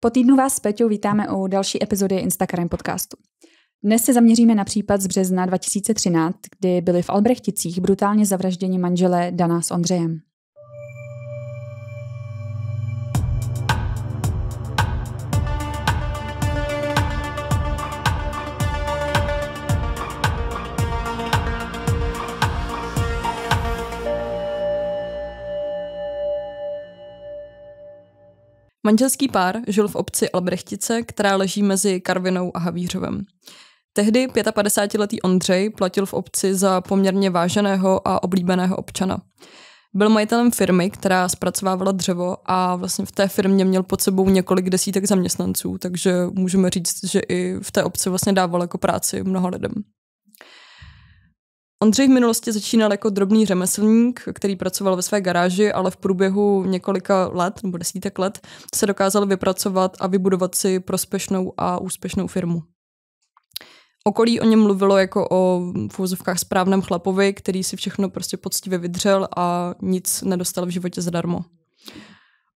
Po týdnu vás s Peťou vítáme u další epizody Instagram podcastu. Dnes se zaměříme na případ z března 2013, kdy byli v Albrechticích brutálně zavražděni manželé Dana s Ondřejem. Manželský pár žil v obci Albrechtice, která leží mezi Karvinou a Havířovem. Tehdy 55-letý Ondřej platil v obci za poměrně váženého a oblíbeného občana. Byl majitelem firmy, která zpracovávala dřevo a vlastně v té firmě měl pod sebou několik desítek zaměstnanců, takže můžeme říct, že i v té obci vlastně dával jako práci mnoha lidem. Ondřej v minulosti začínal jako drobný řemeslník, který pracoval ve své garáži, ale v průběhu několika let nebo desítek let se dokázal vypracovat a vybudovat si prospešnou a úspěšnou firmu. Okolí o něm mluvilo jako o fůzovkách správném chlapovi, který si všechno prostě poctivě vydřel a nic nedostal v životě zadarmo.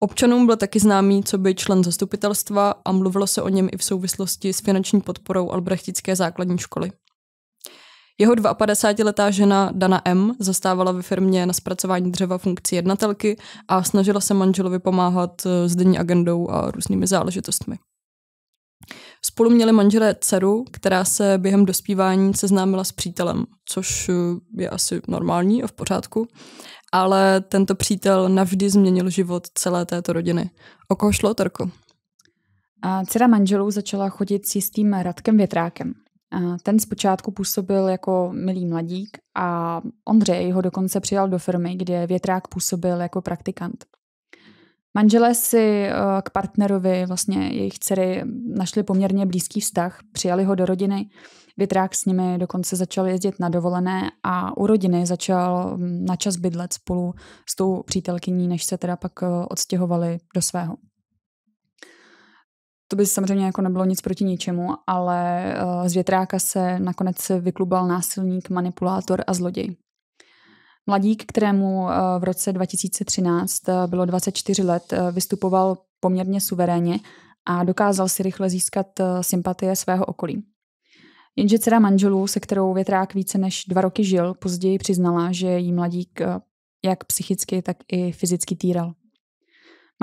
Občanům byl taky známý, co by člen zastupitelstva a mluvilo se o něm i v souvislosti s finanční podporou Albrechtické základní školy. Jeho 52-letá žena Dana M. zastávala ve firmě na zpracování dřeva funkci jednatelky a snažila se manželovi pomáhat eh, s denní agendou a různými záležitostmi. Spolu měli manželé dceru, která se během dospívání seznámila s přítelem, což eh, je asi normální a v pořádku, ale tento přítel navždy změnil život celé této rodiny. O koho šlo, Tarko? A dcera manželů začala chodit s jistým Radkem Větrákem. Ten zpočátku působil jako milý mladík a Ondřej ho dokonce přijal do firmy, kde větrák působil jako praktikant. Manželé si eh, k partnerovi, vlastně jejich dcery, našli poměrně blízký vztah, přijali ho do rodiny, větrák s nimi dokonce začal jezdit na dovolené a u rodiny začal mm, na čas bydlet spolu s tou přítelkyní, než se teda pak eh, odstěhovali do svého. To by samozřejmě jako nebylo nic proti ničemu, ale eh, z větráka se nakonec vyklubal násilník, manipulátor a zloděj. Mladík, kterému eh, v roce 2013 eh, bylo 24 let, vystupoval poměrně suverénně a dokázal si rychle získat sympatie svého okolí. Jenže dcera manželů, se kterou větrák více než dva roky žil, později přiznala, že jí mladík jak psychicky, tak i fyzicky týral.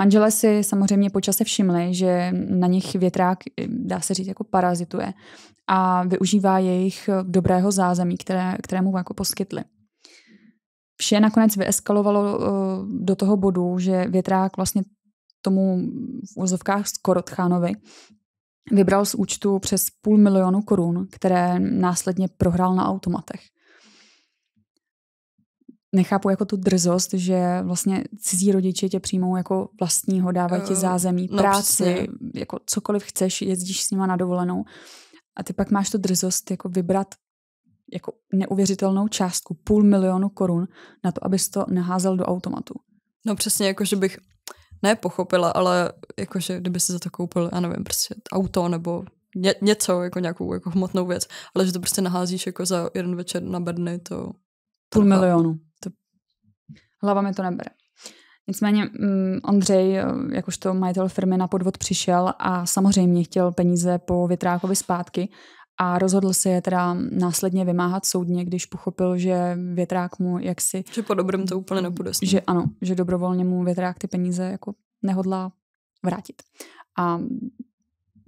Manželé si samozřejmě počase všimli, že na nich větrák, dá se říct, jako parazituje a využívá jejich dobrého zázemí, které, mu jako poskytli. Vše nakonec vyeskalovalo eh, do toho bodu, že větrák vlastně tomu v úzovkách Skorotchánovi vybral z účtu přes půl milionu korun, které následně prohrál na automatech nechápu jako tu drzost, že vlastně cizí rodiče tě přijmou jako vlastního, dávají ti eh, zázemí, no, práci, přesně. jako cokoliv chceš, jezdíš s nima na dovolenou. A ty pak máš tu drzost jako vybrat jako neuvěřitelnou částku, půl milionu korun, na to, abys to naházel do automatu. No přesně, jako že bych ne pochopila, ale jakože kdyby si za to koupil, já nevím, prostě auto nebo ně, něco, jako nějakou jako hmotnou věc, ale že to prostě naházíš jako za jeden večer na bedny, to... Půl milionu hlava mi to nebere. Nicméně mm, Ondřej, eh, jakožto majitel firmy, na podvod přišel a samozřejmě chtěl peníze po Větrákovi zpátky a rozhodl se je teda následně vymáhat soudně, když pochopil, že Větrák mu jaksi... Že po dobrém to úplně nebude. Že ano, že dobrovolně mu Větrák ty peníze jako nehodlá vrátit. A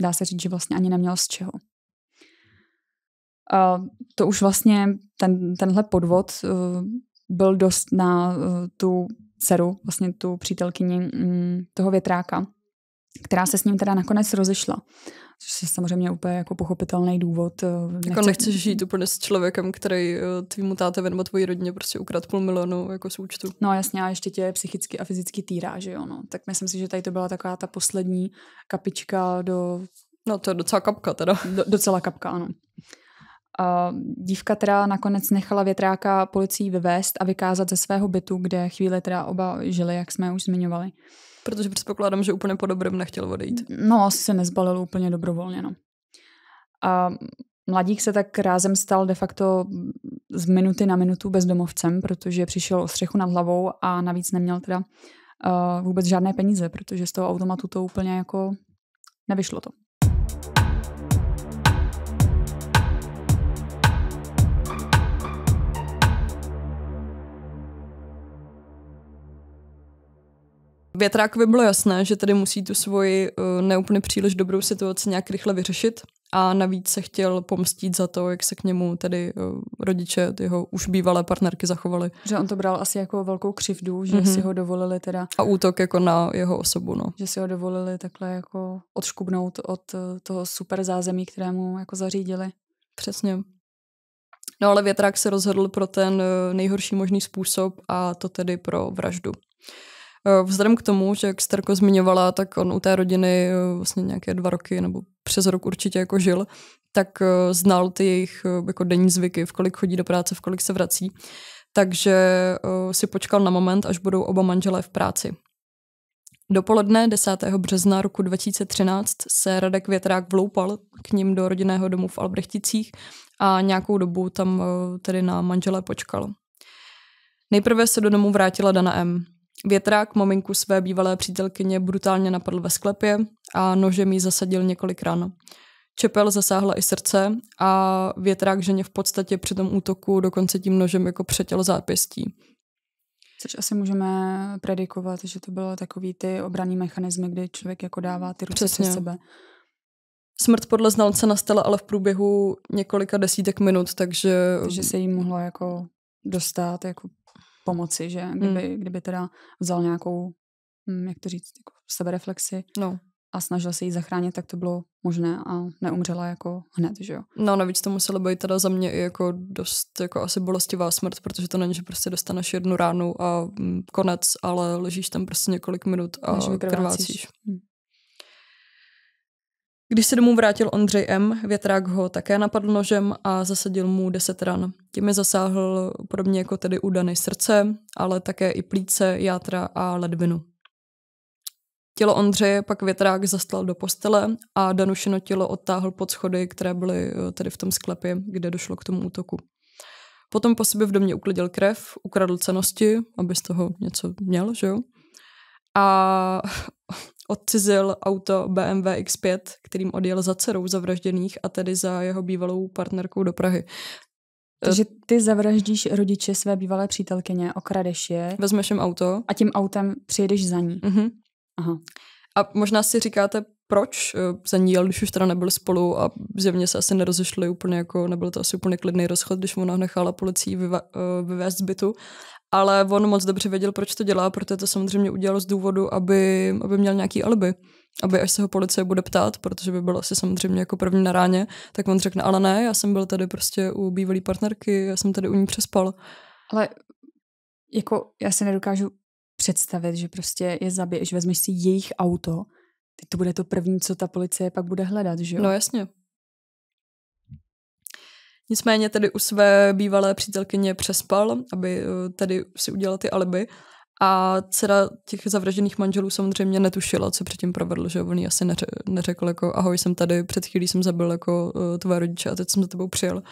dá se říct, že vlastně ani neměl z čeho. A eh, to už vlastně ten, tenhle podvod eh, byl dost na eh, tu dceru, vlastně tu přítelkyni mm, toho větráka, která se s ním teda nakonec rozešla. Což je samozřejmě úplně jako pochopitelný důvod. Eh, nechci... Jako nechceš žít úplně s člověkem, který eh, tvýmu tátovi nebo tvojí rodině prostě ukrad půl milionu jako součtu. No jasně, a ještě tě psychicky a fyzicky týrá, že jo. No. Tak myslím si, že tady to byla taková ta poslední kapička do... No to je docela kapka teda. Do, docela kapka, ano. A dívka teda nakonec nechala větráka policií vyvést a vykázat ze svého bytu, kde chvíli teda oba žili, jak jsme už zmiňovali. Protože předpokládám, že úplně po dobrém nechtěl odejít. No, asi se nezbalil úplně dobrovolně, no. A mladík se tak rázem stal de facto z minuty na minutu bezdomovcem, protože přišel o střechu nad hlavou a navíc neměl teda uh, vůbec žádné peníze, protože z toho automatu to úplně jako nevyšlo to. Větrákovi bylo jasné, že tedy musí tu svoji eh, neúplně příliš dobrou situaci nějak rychle vyřešit a navíc se chtěl pomstít za to, jak se k němu tedy eh, rodiče, jeho už bývalé partnerky zachovali. Že on to bral asi jako velkou křivdu, že mm-hmm. si ho dovolili teda... A útok jako na jeho osobu, no. Že si ho dovolili takhle jako odškubnout od eh, toho super zázemí, kterému jako zařídili. Přesně. No ale větrák se rozhodl pro ten nejhorší možný způsob a to tedy pro vraždu. Eh, vzhledem k tomu, že jak Starko zmiňovala, tak on u té rodiny eh, vlastně nějaké dva roky nebo přes rok určitě jako žil, tak eh, znal ty jejich jako denní zvyky, v kolik chodí do práce, v kolik se vrací. Takže si počkal na moment, až budou oba manželé v práci. Dopoledne 10. března roku 2013 se Radek Větrák vloupal k ním do rodinného domu v Albrechticích a nějakou dobu tam tedy na manželé počkal. Nejprve se do domu vrátila Dana M. Větrák maminku své bývalé přítelkyně brutálně napadl ve sklepě a nožem jí zasadil několik ran. Čepel zasáhla i srdce a větrák ženě v podstatě při tom útoku dokonce tím nožem jako přetěl zápěstí. Což asi můžeme predikovat, že to bylo takový ty obraný mechanizmy, kdy člověk jako dává ty ruce přes sebe. Smrt podle znalce nastala ale v průběhu několika desítek minut, takže... Takže se jí mohlo jako dostat jako pomoci, že? Hmm. Kdyby, hmm. kdyby teda vzal nějakou, hm, jak to říct, jako sebereflexi no. a snažil se jí zachránit, tak to bylo možné a neumřela jako hned, že jo? No navíc to muselo být teda za mě i jako dost jako asi bolestivá smrt, protože to není, že prostě dostaneš jednu ránu a hm, konec, ale ležíš tam prostě několik minut a krvácíš. Hmm. Když se domů vrátil Ondřej M., větrák ho také napadl nožem a zasadil mu deset ran. Tím je zasáhl podobně jako tedy u Dany srdce, ale také i plíce, játra a ledvinu. Tělo Ondřeje pak větrák zastal do postele a Danušino tělo odtáhl pod schody, které byly eh, tedy v tom sklepě, kde došlo k tomu útoku. Potom po sobě v domě uklidil krev, ukradl cenosti, aby z toho něco měl, že jo? A odcizil auto BMW X5, kterým odjel za dcerou zavražděných a tedy za jeho bývalou partnerkou do Prahy. Takže eh, ty zavraždíš rodiče své bývalé přítelkyně, okradeš je. Vezmeš jim auto. A tím autem přijedeš za ní. Mm-hmm. Aha. A možná si říkáte, proč eh, za ní jel, když už teda nebyli spolu a zjevně se asi nerozešli úplně, jako nebyl to asi úplně klidný rozchod, když mu nechala policii vyva, eh, vyvést z bytu. Ale on moc dobře věděl, proč to dělá, protože to samozřejmě udělal z důvodu, aby, aby měl nějaký alibi aby až se ho policie bude ptát, protože by byl asi samozřejmě jako první na ráně, tak on řekne, ale ne, já jsem byl tady prostě u bývalý partnerky, já jsem tady u ní přespal. Ale jako já si nedokážu představit, že prostě je zabiješ, že vezmeš si jejich auto, teď to bude to první, co ta policie pak bude hledat, že jo? No jasně. Nicméně tedy u své bývalé přítelkyně přespal, aby eh, tady si udělal ty alibi a dcera těch zavražených manželů samozřejmě netušila, co předtím provedl, že on jí asi neře- neřekl jako ahoj, jsem tady, před chvílí jsem zabil jako uh, eh, tvé rodiče a teď jsem za tebou přijel.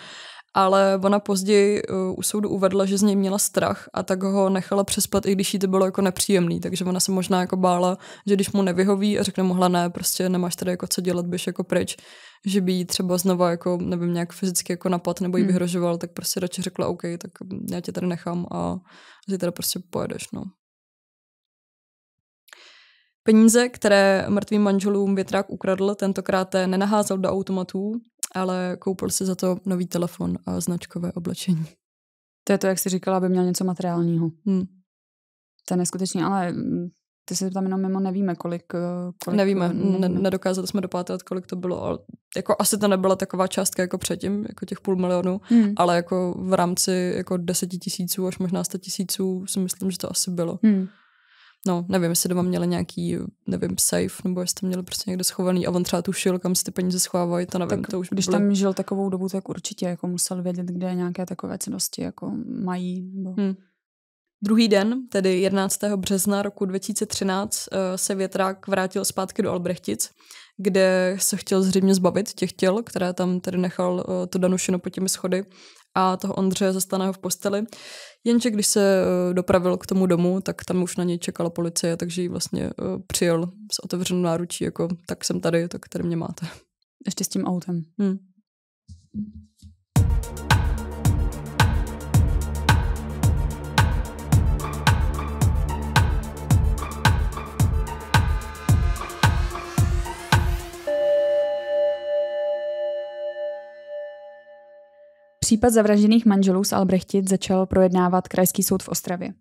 Ale ona později eh, u soudu uvedla, že z něj měla strach a tak ho nechala přespat, i když jí to bylo jako nepříjemný. Takže ona se možná jako bála, že když mu nevyhoví a řekne mohla ne, prostě nemáš tady jako co dělat, běž jako pryč, že by jí třeba znova jako, nevím, nějak fyzicky jako napad nebo jí hmm. vyhrožoval, tak prostě radši řekla OK, tak já tě tady nechám a ty teda prostě pojedeš, no. Peníze, které mrtvým manželům větrák ukradl, tentokrát nenaházel do automatů, ale koupil si za to nový telefon a značkové oblečení. To je to, jak jsi říkala, aby měl něco materiálního. Hmm. To je neskutečně, ale mm, ty se tam jenom mimo nevíme, kolik... Eh, kolik nevíme, eh, Ne, nedokázali jsme dopátrat, kolik to bylo, ale jako asi to nebyla taková částka jako předtím, jako těch půl milionu, hmm. ale jako v rámci jako deseti tisíců až možná sta tisíců si myslím, že to asi bylo. Hmm no, nevím, jestli doma měli nějaký, nevím, safe, nebo jestli měli prostě někde schovaný a on třeba tušil, kam si ty peníze schovávají, to nevím, tak, to už Když bylo... tam žil takovou dobu, tak určitě jako musel vědět, kde nějaké takové cenosti jako mají, nebo... Hmm. Druhý den, tedy 11. března roku 2013, eh, se větrák vrátil zpátky do Albrechtic, kde se chtěl zřejmě zbavit těch těl, které tam tedy nechal eh, to Danušino po těmi schody a toho Ondřeje zastaného v posteli. Jenže když se eh, dopravil k tomu domu, tak tam už na něj čekala policie, takže ji vlastně přijel s otevřenou náručí, jako tak jsem tady, tak tady mě máte. Ještě s tím autem. Hmm. Případ zavražděných manželů z Albrechtit začal projednávat Krajský soud v Ostravě.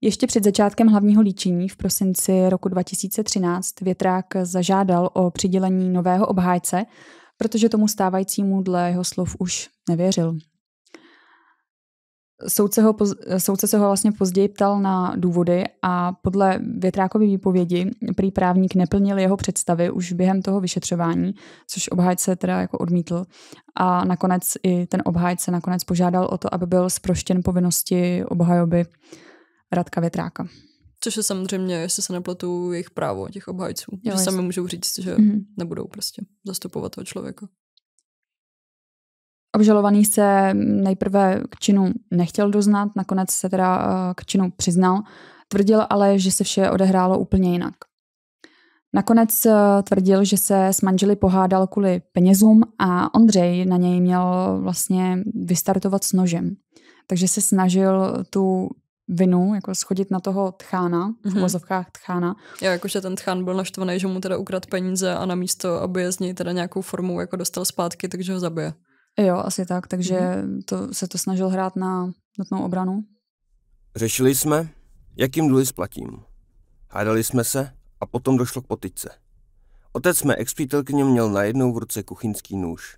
Ještě před začátkem hlavního líčení v prosinci roku 2013 Větrák zažádal o přidělení nového obhájce, protože tomu stávajícímu dle jeho slov už nevěřil. Soudce, ho, soudce se ho vlastně později ptal na důvody a podle větrákové výpovědi prý právník neplnil jeho představy už během toho vyšetřování, což obhájce teda jako odmítl. A nakonec i ten obhájce nakonec požádal o to, aby byl zproštěn povinnosti obhajoby Radka Větráka. Což je samozřejmě, jestli se nepletu, jejich právo těch obhajců. Jo, že jestli. sami můžou říct, že mm-hmm. nebudou prostě zastupovat toho člověka. Obžalovaný se nejprve k činu nechtěl doznat, nakonec se teda eh, k činu přiznal, tvrdil ale, že se vše odehrálo úplně jinak. Nakonec eh, tvrdil, že se s manželi pohádal kvůli penězům a Ondřej na něj měl vlastně vystartovat s nožem. Takže se snažil tu vinu, jako schodit na toho tchána, v mhm. vozovkách tchána. Jo, jakože ten tchán byl naštvaný, že mu teda ukrad peníze a namísto, aby je z něj teda nějakou formou jako dostal zpátky, takže ho zabije. Jo, asi tak, takže mm-hmm. to, se to snažil hrát na nutnou obranu. Řešili jsme, jakým dluhy splatím. Hádali jsme se a potom došlo k potyčce. Otec mé ex měl najednou v ruce kuchyňský nůž.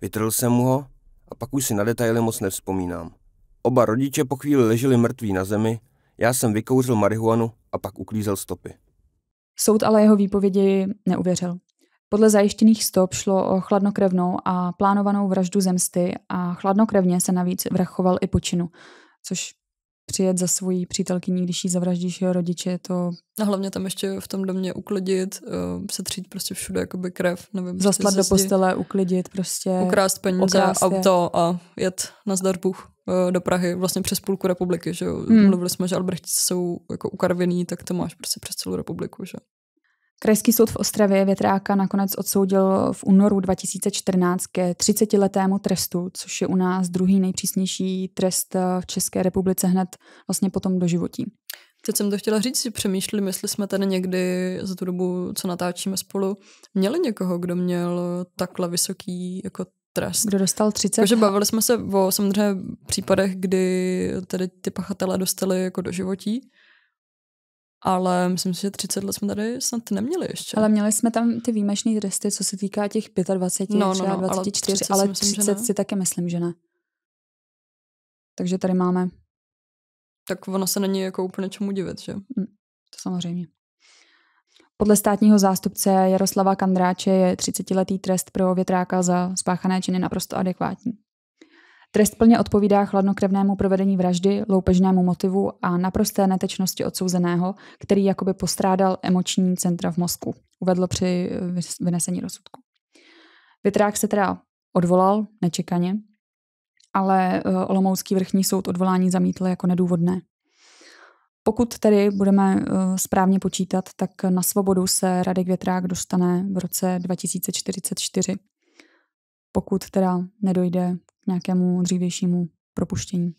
Vytrl jsem mu ho a pak už si na detaily moc nevzpomínám. Oba rodiče po chvíli leželi mrtví na zemi, já jsem vykouřil marihuanu a pak uklízel stopy. Soud ale jeho výpovědi neuvěřil. Podle zajištěných stop šlo o chladnokrevnou a plánovanou vraždu zemsty a chladnokrevně se navíc vrachoval i počinu, což přijet za svojí přítelkyní, když jí zavraždíš jeho rodiče, to... A hlavně tam ještě v tom domě uklidit, uh, eh, setřít prostě všude jakoby krev, nevím. Zaslat do postele, uklidit prostě. Ukrást peníze, ukrást auto je. a jet na zdar Bůh eh, do Prahy, vlastně přes půlku republiky, že jo. Hmm. Mluvili jsme, že Albrechtice jsou jako ukarvený, tak to máš prostě přes celou republiku, že Krajský soud v Ostravě Větráka nakonec odsoudil v únoru 2014 ke 30-letému trestu, což je u nás druhý nejpřísnější trest v České republice hned vlastně potom do životí. Teď jsem to chtěla říct, si přemýšlím, jestli jsme tady někdy za tu dobu, co natáčíme spolu, měli někoho, kdo měl takhle vysoký jako trest. Kdo dostal 30? Takže bavili jsme se o samozřejmě případech, kdy tady ty pachatelé dostali jako do životí, ale myslím si, že 30 let jsme tady snad neměli ještě. Ale měli jsme tam ty výjimečné tresty, co se týká těch 25, no, no, no, 24, ale 30, ale 30 si, myslím, 30 si taky myslím, že ne. Takže tady máme. Tak ono se není jako úplně čemu divit, že? Hmm, to samozřejmě. Podle státního zástupce Jaroslava Kandráče je 30-letý trest pro větráka za spáchané činy naprosto adekvátní. Trest plně odpovídá chladnokrevnému provedení vraždy, loupežnému motivu a naprosté netečnosti odsouzeného, který jakoby postrádal emoční centra v mozku, uvedlo při eh, vynesení rozsudku. Větrák se teda odvolal nečekaně, ale eh, Olomoucký vrchní soud odvolání zamítl jako nedůvodné. Pokud tedy budeme eh, správně počítat, tak na svobodu se Radek Větrák dostane v roce 2044, pokud teda nedojde nějakému dřívějšímu propuštění.